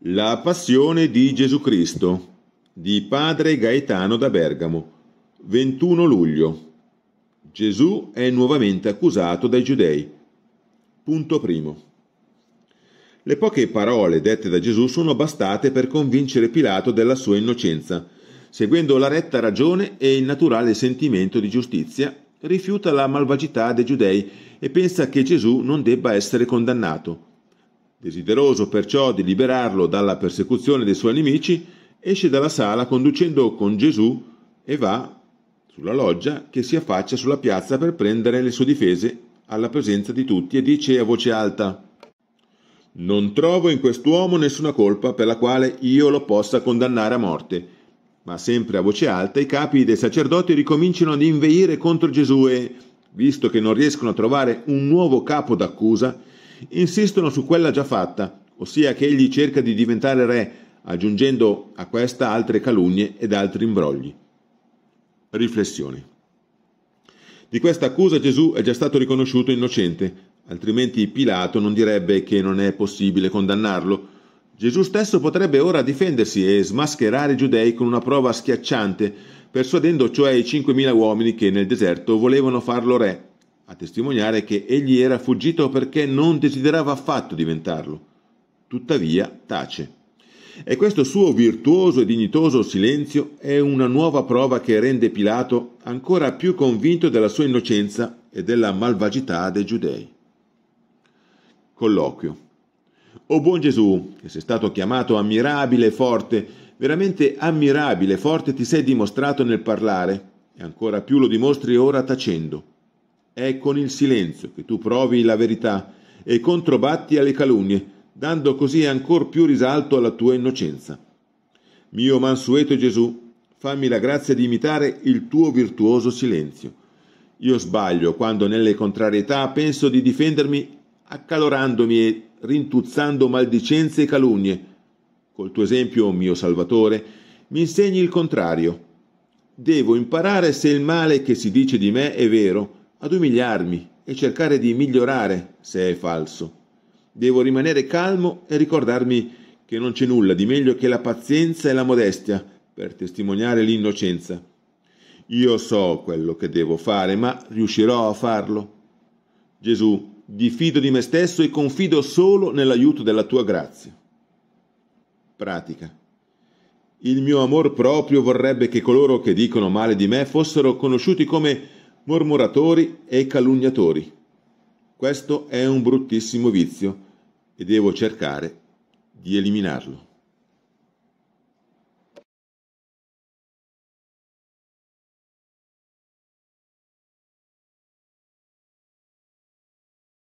La Passione di Gesù Cristo di Padre Gaetano da Bergamo 21 luglio Gesù è nuovamente accusato dai giudei. Punto primo. Le poche parole dette da Gesù sono bastate per convincere Pilato della sua innocenza. Seguendo la retta ragione e il naturale sentimento di giustizia, rifiuta la malvagità dei giudei e pensa che Gesù non debba essere condannato. Desideroso perciò di liberarlo dalla persecuzione dei suoi nemici, esce dalla sala conducendo con Gesù e va sulla loggia che si affaccia sulla piazza per prendere le sue difese alla presenza di tutti e dice a voce alta Non trovo in quest'uomo nessuna colpa per la quale io lo possa condannare a morte. Ma sempre a voce alta i capi dei sacerdoti ricominciano ad inveire contro Gesù e, visto che non riescono a trovare un nuovo capo d'accusa, insistono su quella già fatta, ossia che egli cerca di diventare re, aggiungendo a questa altre calunnie ed altri imbrogli. Riflessioni. Di questa accusa Gesù è già stato riconosciuto innocente, altrimenti Pilato non direbbe che non è possibile condannarlo. Gesù stesso potrebbe ora difendersi e smascherare i giudei con una prova schiacciante, persuadendo cioè i 5.000 uomini che nel deserto volevano farlo re a testimoniare che egli era fuggito perché non desiderava affatto diventarlo. Tuttavia tace. E questo suo virtuoso e dignitoso silenzio è una nuova prova che rende Pilato ancora più convinto della sua innocenza e della malvagità dei giudei. Colloquio. O buon Gesù, che sei stato chiamato ammirabile e forte, veramente ammirabile e forte ti sei dimostrato nel parlare, e ancora più lo dimostri ora tacendo è con il silenzio che tu provi la verità e controbatti alle calunnie, dando così ancor più risalto alla tua innocenza. Mio mansueto Gesù, fammi la grazia di imitare il tuo virtuoso silenzio. Io sbaglio quando nelle contrarietà penso di difendermi accalorandomi e rintuzzando maldicenze e calunnie. Col tuo esempio, mio Salvatore, mi insegni il contrario. Devo imparare se il male che si dice di me è vero ad umiliarmi e cercare di migliorare se è falso. Devo rimanere calmo e ricordarmi che non c'è nulla di meglio che la pazienza e la modestia per testimoniare l'innocenza. Io so quello che devo fare, ma riuscirò a farlo. Gesù, diffido di me stesso e confido solo nell'aiuto della tua grazia. Pratica. Il mio amor proprio vorrebbe che coloro che dicono male di me fossero conosciuti come mormoratori e calunniatori. Questo è un bruttissimo vizio e devo cercare di eliminarlo.